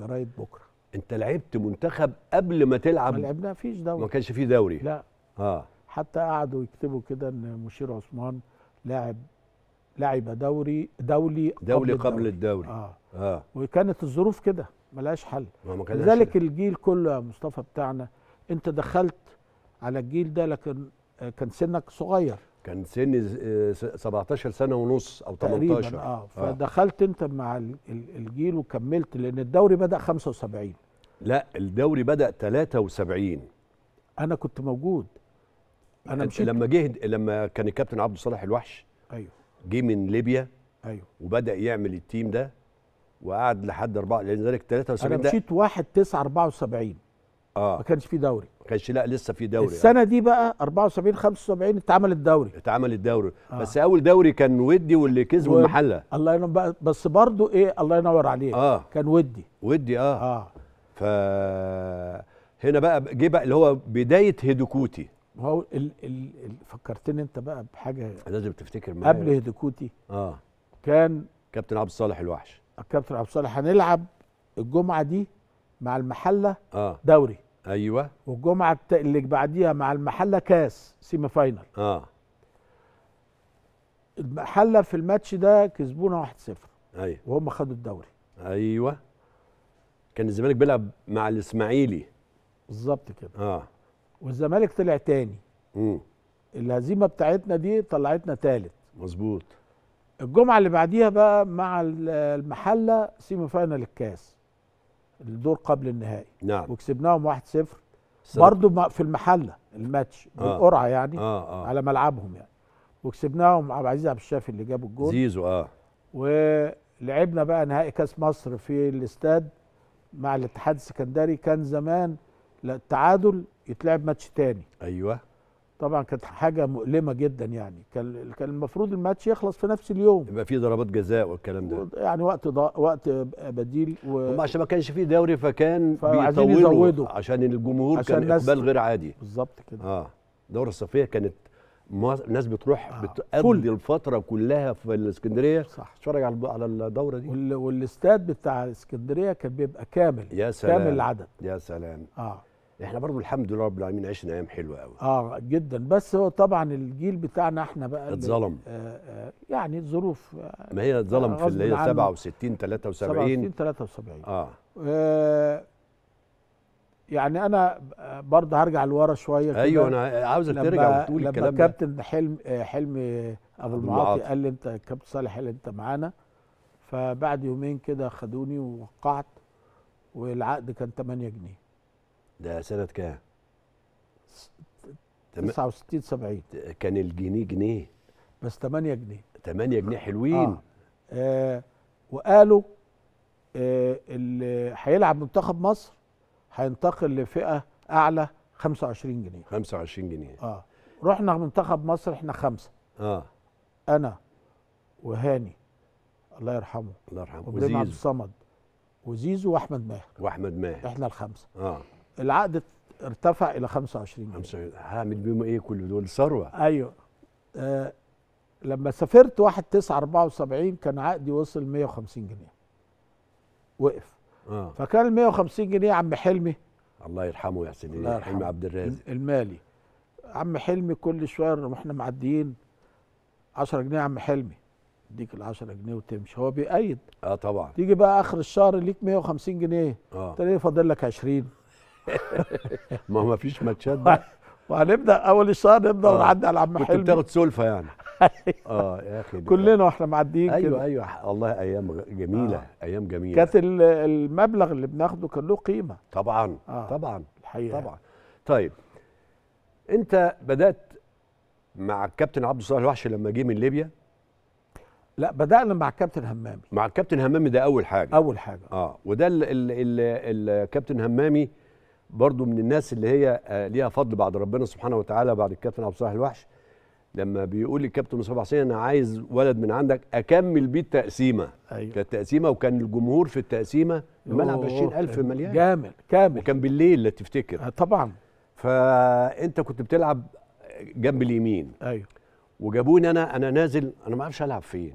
الجرايد بكره انت لعبت منتخب قبل ما تلعب ما لعبنا فيش دوري ما كانش فيه دوري لا اه حتى قعدوا يكتبوا كده ان مشير عثمان لاعب لعب دوري دولي دولي قبل, قبل الدوري, الدوري. آه. اه وكانت الظروف كده ملهاش حل لذلك الجيل كله يا مصطفى بتاعنا انت دخلت على الجيل ده لكن آه، كان سنك صغير كان سني 17 آه، سنه ونص او 18 آه. اه فدخلت انت مع الجيل وكملت لان الدوري بدا 75 لا الدوري بدا 73 انا كنت موجود انا مشيت لما جه لما كان الكابتن عبد الصالح الوحش ايوه جه من ليبيا ايوه وبدا يعمل التيم ده وقعد لحد 4 لذلك 73 انا مشيت 1 9 74 اه ما كانش في دوري ما كانش لا لسه في دوري السنه آه. دي بقى 74 75 اتعمل الدوري اتعمل الدوري آه. بس اول دوري كان ودي واللي كسبه و... المحله الله ينور بقى بس برضه ايه الله ينور عليك آه. كان ودي ودي اه اه ف هنا بقى جه بقى اللي هو بدايه هيدوكوتي هو ال... ال... ال... فكرتني انت بقى بحاجه لازم تفتكر معايا قبل هيدوكوتي اه كان كابتن عبد الصالح الوحش كابتن عبد الصالح هنلعب الجمعه دي مع المحله آه. دوري ايوه والجمعه اللي بعديها مع المحله كاس سيمي فاينل اه المحله في الماتش ده كسبونا 1-0 ايوه وهم خدوا الدوري ايوه كان الزمالك بيلعب مع الاسماعيلي بالظبط كده اه والزمالك طلع تاني امم الهزيمه بتاعتنا دي طلعتنا تالت مظبوط الجمعه اللي بعديها بقى مع المحله سيمي فاينل الكاس الدور قبل النهائي نعم وكسبناهم 1-0 برضه في المحله الماتش آه. بالقرعه يعني آه آه. على ملعبهم يعني وكسبناهم عبد العزيز عبد الشافي اللي جاب الجول زيزو اه ولعبنا بقى نهائي كاس مصر في الاستاد مع الاتحاد السكندري كان زمان التعادل يتلعب ماتش تاني ايوه طبعا كانت حاجه مؤلمه جدا يعني كان كان المفروض الماتش يخلص في نفس اليوم يبقى في ضربات جزاء والكلام ده يعني وقت ضا... وقت بديل و... وما عشان ما كانش في دوري فكان بيطولوا عشان الجمهور عشان كان اقبال غير عادي بالظبط كده اه الدوره الصفيه كانت الناس بتروح آه. بتقضي الفتره كلها في الاسكندريه صح تتفرج على على الدوره دي وال... والاستاد بتاع الاسكندريه كان بيبقى كامل يا سلام كامل العدد يا سلام اه احنا برضو الحمد لله رب العالمين عشنا ايام حلوه قوي اه جدا بس هو طبعا الجيل بتاعنا احنا بقى اتظلم آه، آه، يعني الظروف آه، ما هي اتظلم في اللي هي 67 73 73 اه, آه يعني انا برضه هرجع لورا شويه ايوه انا عاوزك ترجع وتقول الكلام ده لما كابتن حلم حلم ابو المعاطي قال لي انت كابتن صالح قال انت معانا فبعد يومين كده خدوني ووقعت والعقد كان 8 جنيه ده سنه كام 69 70 كان الجنيه جنيه بس 8 جنيه 8 جنيه حلوين آه. آه وقالوا آه اللي هيلعب منتخب مصر هينتقل لفئه اعلى 25 جنيه 25 جنيه اه رحنا منتخب مصر احنا خمسه اه انا وهاني الله يرحمه الله يرحمه وزيزو عبد الصمد وزيزو واحمد ماهر واحمد ماهر احنا الخمسه اه العقد ارتفع الى 25 جنيه هعمل بيهم ايه كل دول ثروه ايوه آه لما سافرت 1 9 74 كان عقدي وصل 150 جنيه وقف آه. فكان ال 150 جنيه عم حلمي الله يرحمه ويحسن الله حلمي عبد الرازق المالي عم حلمي كل شويه واحنا معديين 10 جنيه عم حلمي اديك ال 10 جنيه وتمشي هو بيأيد اه طبعا تيجي بقى اخر الشهر ليك 150 جنيه اه تلاقيه فاضل لك 20 ما هو ما فيش ماتشات بقى وهنبدا اول الشهر نبدا آه. ونعدي على عم حلمي كنت بتاخد سولفه يعني أيوه. اه يا اخي كلنا واحنا معديين ايوه كده. ايوه والله ايام جميله آه. ايام جميله كانت المبلغ اللي بناخده كان له قيمه طبعا آه. طبعا الحقيقه طبعا طيب انت بدات مع الكابتن عبد الصالح الوحش لما جه من ليبيا لا بدانا مع الكابتن همامي مع الكابتن همامي ده اول حاجه اول حاجه اه وده الكابتن همامي برضو من الناس اللي هي آه، ليها فضل بعد ربنا سبحانه وتعالى بعد الكابتن عبد الصالح الوحش لما بيقول الكابتن مصطفى حسين انا عايز ولد من عندك اكمل بيه التقسيمه أيوة. كانت تقسيمه وكان الجمهور في التقسيمه الملعب 20000 مليان جامد كامل وكان بالليل لا تفتكر آه، طبعا فانت كنت بتلعب جنب اليمين ايوه وجابوني انا انا نازل انا ما اعرفش العب فين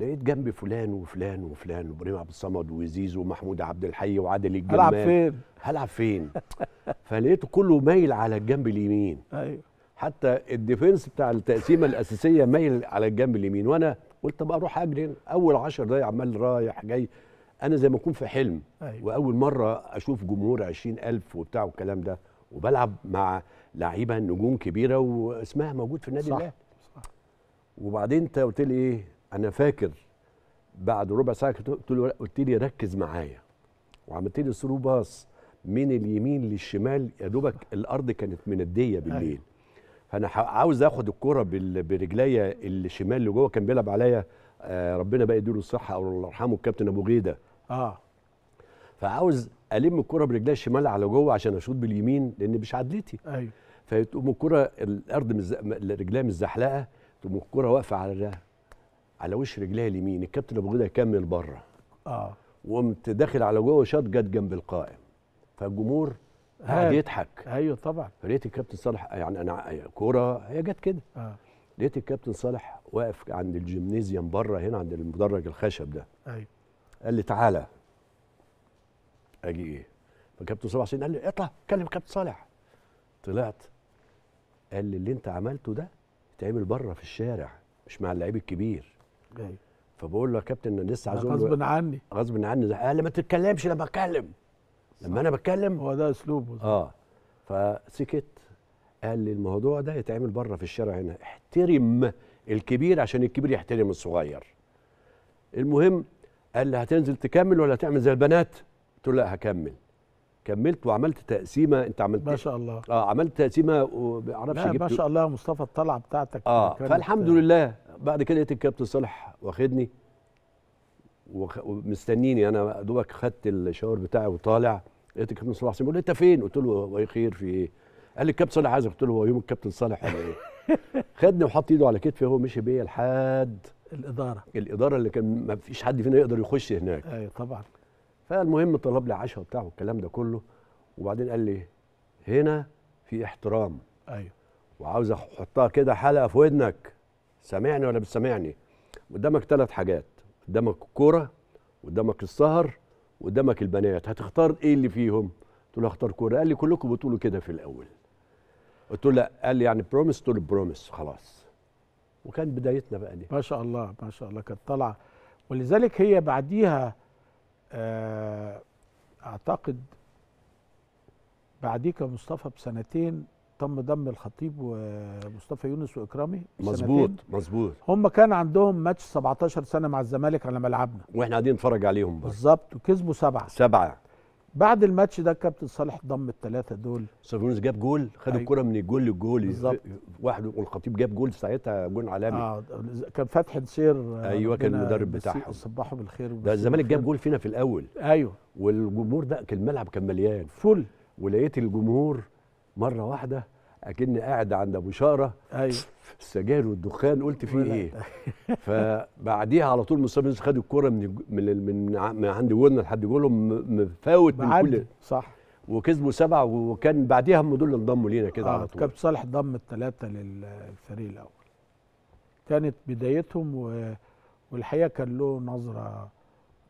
لقيت جنبي فلان وفلان وفلان وابراهيم عبد الصمد وزيزو ومحمود عبد الحي وعادل الجمال هلعب فين؟ هلعب فين؟ فلقيته كله مايل على الجنب اليمين ايوه حتى الديفنس بتاع التقسيمه الاساسيه مايل على الجنب اليمين وانا قلت بقى اروح اجري اول 10 دقايق عمال رايح جاي انا زي ما اكون في حلم أيوة. واول مره اشوف جمهور 20000 وبتاع والكلام ده وبلعب مع لعيبه نجوم كبيره واسمها موجود في النادي الاهلي صح. صح وبعدين انت قلت لي ايه انا فاكر بعد ربع ساعه قلت له قلت لي ركز معايا وعملت لي سرو باص من اليمين للشمال يا دوبك الارض كانت منديه أيوه. بالليل فانا عاوز اخد الكره برجليا الشمال اللي جوه كان بيلعب عليا آه، ربنا بقى يديله الصحه او الله يرحمه الكابتن ابو غيده اه فعاوز الم الكره برجليا الشمال على جوه عشان اشوط باليمين لان مش عدلتي ايوه فتقوم الكره الارض رجليها متزحلقه تقوم الكره واقفه على على وش رجليها اليمين الكابتن ابو غدا كمل بره اه وقمت داخل على جوه شاط جت جنب القائم فالجمهور قاعد يضحك ايوه طبعا فلقيت الكابتن صالح يعني انا كوره هي جت كده آه. لقيت الكابتن صالح واقف عند الجيمنيزيوم بره هنا عند المدرج الخشب ده ايوه قال لي تعالى اجي ايه فكابتن صالح حسين قال لي اطلع كلم كابتن صالح طلعت قال لي اللي انت عملته ده يتعمل بره في الشارع مش مع اللعيب الكبير فبقول له يا كابتن انا لسه عايز غصب عني غصب عني قال لي ما تتكلمش لما بتكلم لما انا بتكلم هو ده اسلوبه اه فسكت قال لي الموضوع ده يتعمل بره في الشارع هنا احترم الكبير عشان الكبير يحترم الصغير المهم قال لي هتنزل تكمل ولا هتعمل زي البنات قلت له لا هكمل كملت وعملت تقسيمه انت عملت ما شاء الله اه عملت تقسيمه ما اعرفش ما شاء الله يا مصطفى الطلعه بتاعتك آه،, اه فالحمد لله بعد كده لقيت الكابتن صالح واخدني ومستنيني انا دوبك خدت الشاور بتاعي وطالع لقيت الكابتن صالح حسين بيقول لي انت فين؟ قلت له هو خير في ايه؟ قال لي الكابتن صالح عايزك قلت له هو يوم الكابتن صالح ولا يعني ايه؟ خدني وحط ايده على كتفي هو مشي بيا لحد الاداره الاداره اللي كان ما فيش حد فينا يقدر يخش هناك ايوه طبعا فالمهم طلب لي عشاء وبتاع والكلام ده كله وبعدين قال لي هنا في احترام ايوه وعاوز احطها كده حلقه في ودنك سامعني ولا بتسامعني قدامك ثلاث حاجات قدامك الكوره قدامك السهر قدامك البنات هتختار ايه اللي فيهم قلت له هختار كوره قال لي كلكم بتقولوا كده في الاول قلت له لا قال لي يعني بروميس قلت له بروميس خلاص وكان بدايتنا بقى دي ما شاء الله ما شاء الله كانت طالعه ولذلك هي بعديها آه، اعتقد بعديك يا مصطفى بسنتين تم ضم الخطيب ومصطفى يونس واكرامي مظبوط مظبوط هم كان عندهم ماتش 17 سنه مع الزمالك على ملعبنا واحنا قاعدين نتفرج عليهم بالظبط وكسبوا سبعه سبعه بعد الماتش ده كابتن صالح ضم الثلاثه دول سيرفينوس جاب جول خد أيوة. الكره من الجول للجول بالظبط واحد والخطيب جاب جول ساعتها جول عالمي اه كان فتحي نصير آه، ايوه كان المدرب بتاعهم صباحه بالخير ده الزمالك جاب جول فينا في الاول ايوه والجمهور ده كان الملعب كان مليان فل ولقيت الجمهور مره واحده اكني قاعد عند ابو شاره ايوه السجاير والدخان قلت في ايه فبعديها على طول مصطفى يونس خد الكوره من من من, عند جولنا لحد جولهم مفاوت من كل صح وكسبوا سبعه وكان بعديها هم دول اللي انضموا لينا كده آه على طول كابتن صالح ضم الثلاثه للفريق الاول كانت بدايتهم و... والحقيقه كان له نظره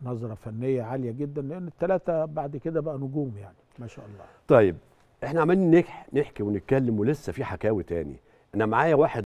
نظره فنيه عاليه جدا لان الثلاثه بعد كده بقى نجوم يعني ما شاء الله طيب احنا عمالين نحكي ونتكلم ولسه في حكاوي تاني انا معايا واحد